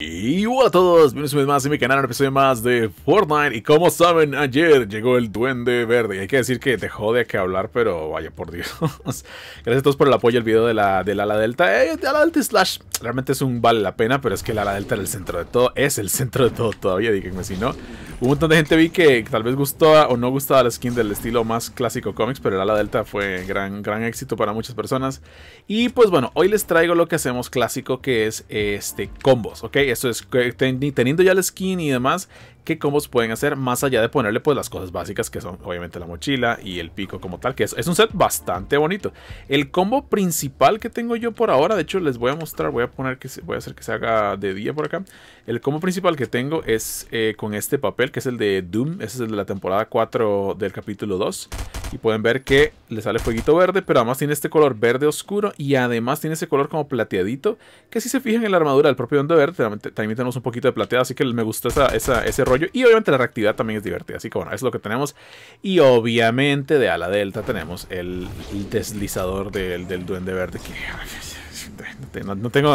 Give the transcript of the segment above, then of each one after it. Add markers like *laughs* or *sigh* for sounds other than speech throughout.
Y hola a todos, bienvenidos más a mi canal, un episodio más de Fortnite Y como saben, ayer llegó el Duende Verde y hay que decir que dejó de que hablar, pero vaya por Dios *laughs* Gracias a todos por el apoyo al video de la, del ala delta, El eh, ala delta slash Realmente es un vale la pena, pero es que el ala delta era el centro de todo, es el centro de todo todavía, díganme si no un montón de gente vi que tal vez gustó o no gustaba la skin del estilo más clásico cómics, pero el ala delta fue gran, gran éxito para muchas personas. Y pues bueno, hoy les traigo lo que hacemos clásico, que es este combos, ¿ok? eso es teniendo ya la skin y demás, qué combos pueden hacer más allá de ponerle pues las cosas básicas que son obviamente la mochila y el pico como tal, que es, un set bastante bonito. El combo principal que tengo yo por ahora, de hecho les voy a mostrar, voy a poner que voy a hacer que se haga de día por acá. El combo principal que tengo es eh, con este papel que es el de Doom, ese es el de la temporada 4 del capítulo 2. Y pueden ver que le sale fueguito verde, pero además tiene este color verde oscuro y además tiene ese color como plateadito, que si se fijan en la armadura del propio Duende Verde, también tenemos un poquito de plateado, así que me gusta esa, ese rollo. Y obviamente la reactividad también es divertida, así que bueno, es lo que tenemos. Y obviamente de ala delta tenemos el, deslizador del, Duende Verde, que no, tengo...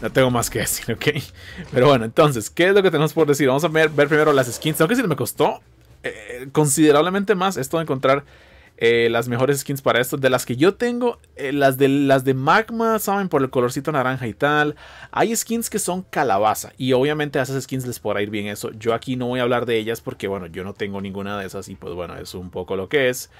No tengo más que decir, ¿ok? Pero bueno, entonces, ¿qué es lo que tenemos por decir? Vamos a ver, primero las skins. Aunque sí me costó eh, considerablemente más esto de encontrar eh, las mejores skins para esto. De las que yo tengo, eh, las, de, las de Magma, saben, por el colorcito naranja y tal. Hay skins que son calabaza. Y obviamente a esas skins les podrá ir bien eso. Yo aquí no voy a hablar de ellas porque, bueno, yo no tengo ninguna de esas. Y pues bueno, es un poco lo que es.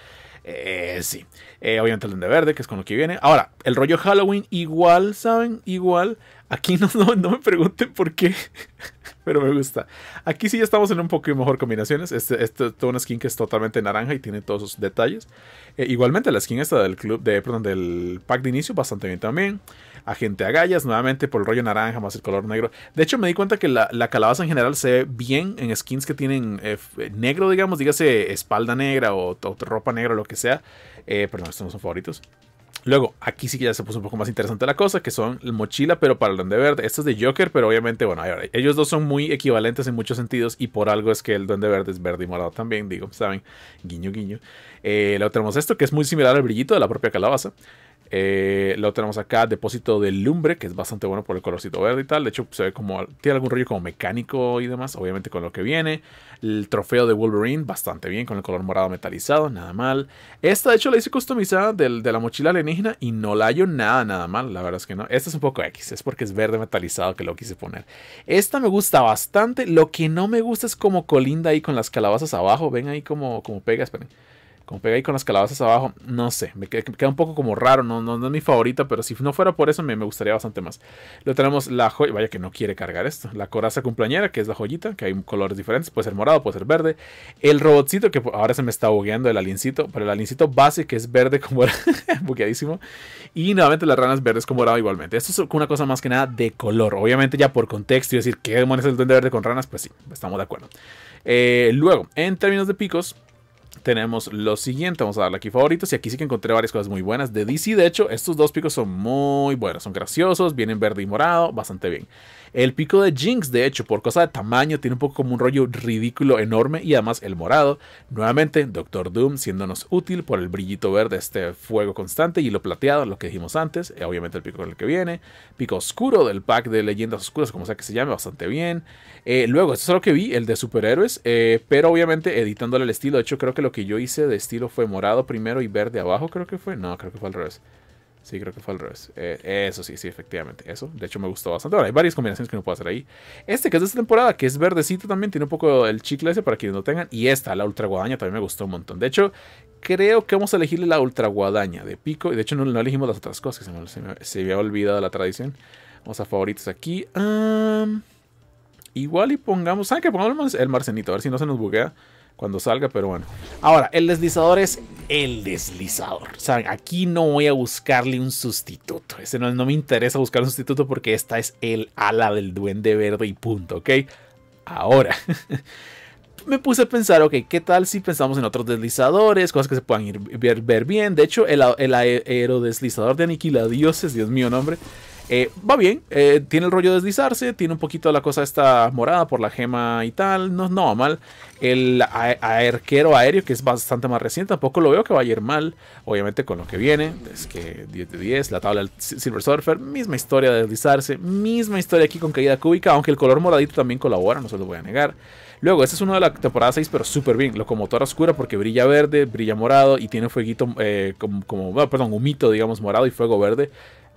Eh, sí, eh, obviamente el de verde, que es con lo que viene. Ahora, el rollo Halloween, igual, ¿saben? Igual. Aquí no, no, me pregunten por qué, *laughs* pero me gusta. Aquí sí ya estamos en un poco mejor combinaciones. Este, es este, es una skin que es totalmente naranja y tiene todos sus detalles. Eh, igualmente la skin esta del club, de, del pack de inicio, bastante bien también. Agente agallas, nuevamente por el rollo naranja más el color negro. De hecho me di cuenta que la, calabaza en general se ve bien en skins que tienen eh, eh, negro, digamos, dígase espalda negra o, ropa negra o lo que sea. pero no, estos no son favoritos. Luego, aquí sí que ya se puso un poco más interesante la cosa, que son mochila, pero para el Duende Verde. Esto es de Joker, pero obviamente, bueno, ellos dos son muy equivalentes en muchos sentidos y por algo es que el Duende Verde es verde y morado también, digo, saben, guiño, guiño. Eh, luego tenemos esto, que es muy similar al brillito de la propia calabaza. Eh, lo tenemos acá depósito de lumbre, que es bastante bueno por el colorcito verde y tal. De hecho, se ve como. Tiene algún rollo como mecánico y demás, obviamente con lo que viene. El trofeo de Wolverine, bastante bien, con el color morado metalizado, nada mal. Esta, de hecho, la hice customizada del, de la mochila alienígena y no la hallo nada, nada mal. La verdad es que no. Esta es un poco X, es porque es verde metalizado que lo quise poner. Esta me gusta bastante. Lo que no me gusta es como colinda ahí con las calabazas abajo. Ven ahí como, como pega, esperen. Como pega ahí con las calabazas abajo, no sé, me queda, un poco como raro, no, no, es mi favorita, pero si no fuera por eso me, me gustaría bastante más. Luego tenemos la joya, vaya que no quiere cargar esto, la coraza cumpleañera, que es la joyita, que hay colores diferentes, puede ser morado, puede ser verde. El robotcito, que ahora se me está bugueando el aliencito, pero el aliencito base, que es verde como era, *laughs* bugueadísimo. Y nuevamente las ranas verdes Como morado igualmente. Esto es una cosa más que nada de color, obviamente ya por contexto y decir, ¿qué demonios es el duende verde con ranas? Pues sí, estamos de acuerdo. Eh, luego, en términos de picos tenemos lo siguiente. Vamos a darle aquí favoritos. Y aquí sí que encontré varias cosas muy buenas de DC. De hecho, estos dos picos son muy buenos. Son graciosos, vienen verde y morado, bastante bien. El pico de Jinx, de hecho, por cosa de tamaño, tiene un poco como un rollo ridículo enorme. Y además el morado. Nuevamente, Doctor Doom siéndonos útil por el brillito verde, este fuego constante y lo plateado, lo que dijimos antes. Eh, obviamente el pico con el que viene. Pico oscuro del pack de leyendas oscuras, como sea que se llame, bastante bien. Eh, luego, esto es lo que vi, el de superhéroes. Eh, pero obviamente editándole el estilo. De hecho, creo que lo que yo hice de estilo fue morado primero y verde abajo, creo que fue. No, creo que fue al revés. Sí, creo que fue al revés. Eh, eso sí, sí, efectivamente. Eso, de hecho, me gustó bastante. Ahora, hay varias combinaciones que no puedo hacer ahí. Este que es de esta temporada, que es verdecito también, tiene un poco el chicle ese para quienes lo tengan. Y esta, la ultra guadaña, también me gustó un montón. De hecho, creo que vamos a elegirle la ultra guadaña de pico. Y de hecho, no, elegimos las otras cosas, se me, había olvidado la tradición. Vamos a favoritos aquí. igual y pongamos, ¿saben qué? Pongamos el marcenito, a ver si no se nos buguea cuando salga, pero bueno. Ahora, el deslizador es el deslizador. sea, aquí no voy a buscarle un sustituto. Ese no, me interesa buscar un sustituto porque esta es el ala del duende verde y punto, ¿ok? Ahora. *laughs* me puse a pensar, ok, ¿qué tal si pensamos en otros deslizadores? Cosas que se puedan ir, ver, bien. De hecho, el, aerodeslizador de Aniquila es Dios mío, nombre, eh, va bien, eh, tiene el rollo de deslizarse, tiene un poquito la cosa esta morada por la gema y tal, no, no va mal. El arquero aéreo, que es bastante más reciente, tampoco lo veo que vaya a ir mal, obviamente con lo que viene, es que 10 de 10, la tabla del Silver Surfer, misma historia de deslizarse, misma historia aquí con caída cúbica, aunque el color moradito también colabora, no se lo voy a negar. Luego, este es uno de la temporada 6, pero súper bien. Locomotora oscura porque brilla verde, brilla morado y tiene fueguito, eh, como, perdón, humito, digamos, morado y fuego verde.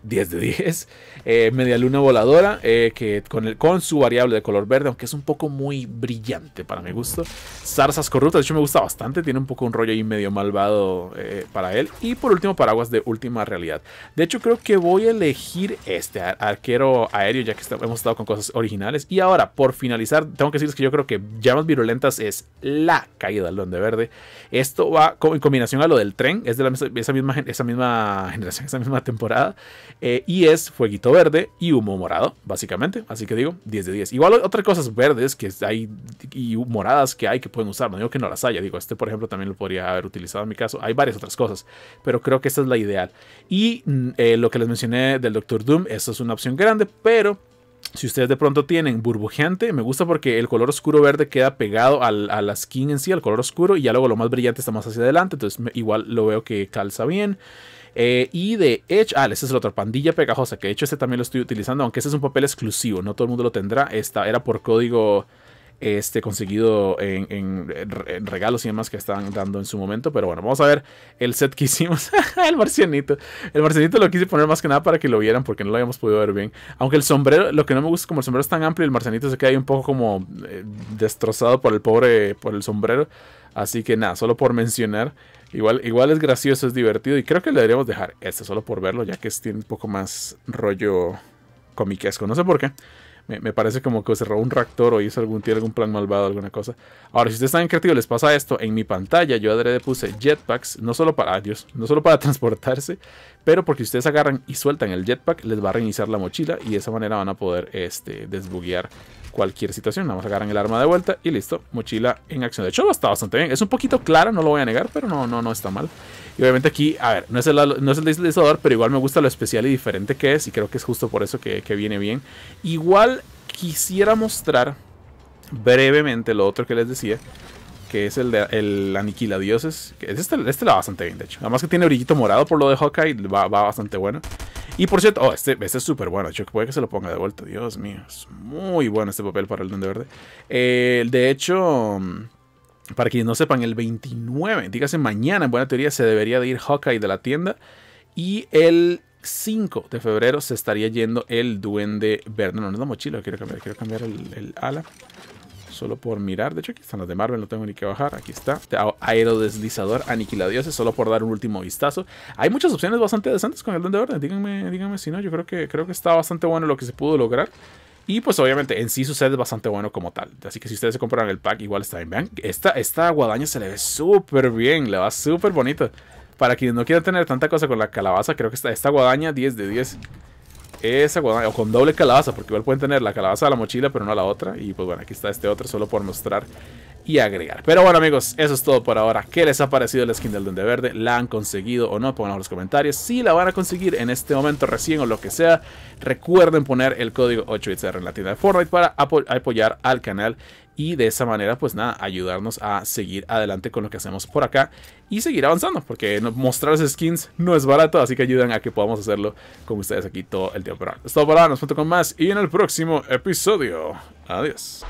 10 de 10. Eh, media luna voladora, eh, que con, con su variable de color verde, aunque es un poco muy brillante para mi gusto. Zarzas corruptas, de hecho me gusta bastante, tiene un poco un rollo ahí medio malvado eh, para él. Y por último, paraguas de última realidad. De hecho, creo que voy a elegir este arquero aéreo, ya que hemos estado con cosas originales. Y ahora, por finalizar, tengo que decirles que yo creo que llamas virulentas es la caída del donde verde. Esto va en combinación a lo del tren, es de la, esa, misma, esa misma generación, esa misma temporada. Eh, y es fueguito verde y humo morado, básicamente. Así que digo, 10 de 10. Igual otras cosas verdes que hay y moradas que hay que pueden usar. No digo que no las haya. Digo, este por ejemplo también lo podría haber utilizado en mi caso. Hay varias otras cosas. Pero creo que esta es la ideal. Y mm, eh, lo que les mencioné del Doctor Doom, esta es una opción grande, pero... Si ustedes de pronto tienen burbujeante, me gusta porque el color oscuro verde queda pegado a la skin en sí, al color oscuro, y ya luego lo más brillante está más hacia adelante, entonces igual lo veo que calza bien. Eh, y de Edge, ah, ese es el otro, Pandilla Pegajosa, que de hecho este también lo estoy utilizando, aunque ese es un papel exclusivo, no todo el mundo lo tendrá. Esta era por código este, conseguido en, regalos y demás que estaban dando en su momento. Pero bueno, vamos a ver el set que hicimos. *laughs* el marcianito. El marcianito lo quise poner más que nada para que lo vieran porque no lo habíamos podido ver bien. Aunque el sombrero, lo que no me gusta es como el sombrero es tan amplio, el marcianito se queda ahí un poco como eh, destrozado por el pobre, por el sombrero. Así que nada, solo por mencionar. Igual, igual es gracioso, es divertido y creo que le deberíamos dejar este solo por verlo, ya que tiene un poco más rollo comiquesco. No sé por qué me, parece como que cerró un reactor o hizo algún, tiene algún plan malvado, alguna cosa. Ahora, si ustedes están en creativo les pasa esto, en mi pantalla yo adrede puse jetpacks, no solo para, no solo para *laughs* transportarse, pero porque ustedes agarran y sueltan el jetpack, les va a reiniciar la mochila y de esa manera van a poder este, cualquier situación. vamos a agarran el arma de vuelta y listo. Mochila en acción. De hecho, está bastante bien. Es un poquito clara, no lo voy a negar, pero no, no, no está mal. Y obviamente aquí, a ver, no es el, no deslizador, pero igual me gusta lo especial y diferente que es. Y creo que es justo por eso que, viene bien. Igual quisiera mostrar brevemente lo otro que les decía que es el, de, el Aniquila Dioses. Este, este la va bastante bien, de hecho. Además que tiene brillito morado por lo de Hawkeye, va, va bastante bueno. Y por cierto, oh, este, este, es súper bueno. puede que se lo ponga de vuelta. Dios mío, es muy bueno este papel para el Duende Verde. de hecho, mm, para quienes no sepan, el 29, dígase mañana, en buena teoría, se debería de ir Hawkeye de la tienda. Y el 5 de febrero se estaría yendo el Duende Verde. No, no es la mochila, quiero cambiar, quiero cambiar el ala. Solo por mirar. De hecho, aquí están las de Marvel, no tengo ni que bajar. Aquí está. Este aerodeslizador, aniquiladioses. solo por dar un último vistazo. Hay muchas opciones bastante decentes con el don de Díganme, díganme si no. Yo creo que, creo que está bastante bueno lo que se pudo lograr. Y pues obviamente en sí sucede bastante bueno como tal. Así que si ustedes se compran el pack, igual está bien. Vean, esta, guadaña se le ve súper bien, le va súper bonito. Para quienes no quieran tener tanta cosa con la calabaza, creo que esta, esta guadaña 10 de 10 esa guadaña, o con doble calabaza, porque igual pueden tener la calabaza a la mochila, pero no a la otra. Y pues bueno, aquí está este otro solo por mostrar y agregar. Pero bueno amigos, eso es todo por ahora. ¿Qué les ha parecido la skin del Duende Verde? ¿La han conseguido o no? pongan en los comentarios. Si la van a conseguir en este momento recién o lo que sea, recuerden poner el código 8BitSR en la tienda de Fortnite para apoyar al canal y de esa manera pues nada, ayudarnos a seguir adelante con lo que hacemos por acá y seguir avanzando, porque mostrar skins no es barato, así que ayudan a que podamos hacerlo como ustedes aquí todo el tiempo. Pero esto para nos junto con más y en el próximo episodio. Adiós.